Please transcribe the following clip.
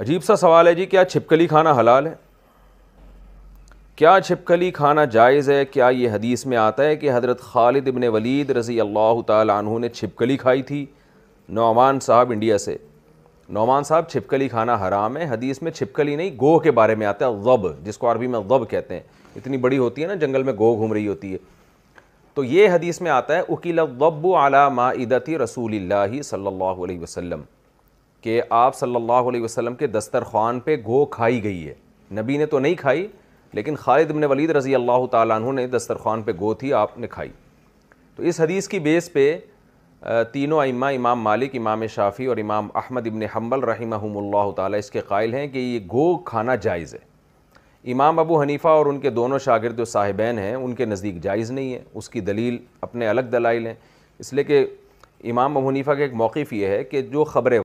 अजीब सा सवाल है जी क्या छिपकली खाना हलाल है क्या छिपकली खाना जायज़ है क्या ये हदीस में आता है कि हज़रत खालिद इबन वलीद रज़ी अल्लाह तु ने छिपकली खाई थी नौमान साहब इंडिया से नौमान साहब छिपकली खाना हराम है हदीस में छिपकली नहीं गोह के बारे में आता है गब जिसको अरबी में गब कहते हैं इतनी बड़ी होती है ना जंगल में गोह घूम रही होती है तो ये हदीस में आता है उकील अला मा मादती रसूल सल्ला वसम कि आप सल्लल्लाहु अलैहि वसल्लम के दस्तरखान पे गो खाई गई है नबी ने तो नहीं खाई लेकिन खालिद इबन वलीद रज़ी अल्लाह तु ने दस्तरखान पे गो थी आपने खाई तो इस हदीस की बेस पे तीनों इमा इमाम मालिक इमाम शाफ़ी और इमाम अहमद इबन हम्बल रहीमहुल्ला ताली इसके कायल हैं कि ये गो खाना जायज़ है इमाम अबू हनीफ़ा और उनके दोनों शागिर्द जो साहिबैन हैं उनके नज़दीक जायज़ नहीं है उसकी दलील अपने अलग दलाइल हैं इसलिए कि इमाम अबू हनीफ़ा के एक मौक़ ये है कि जो ख़बरें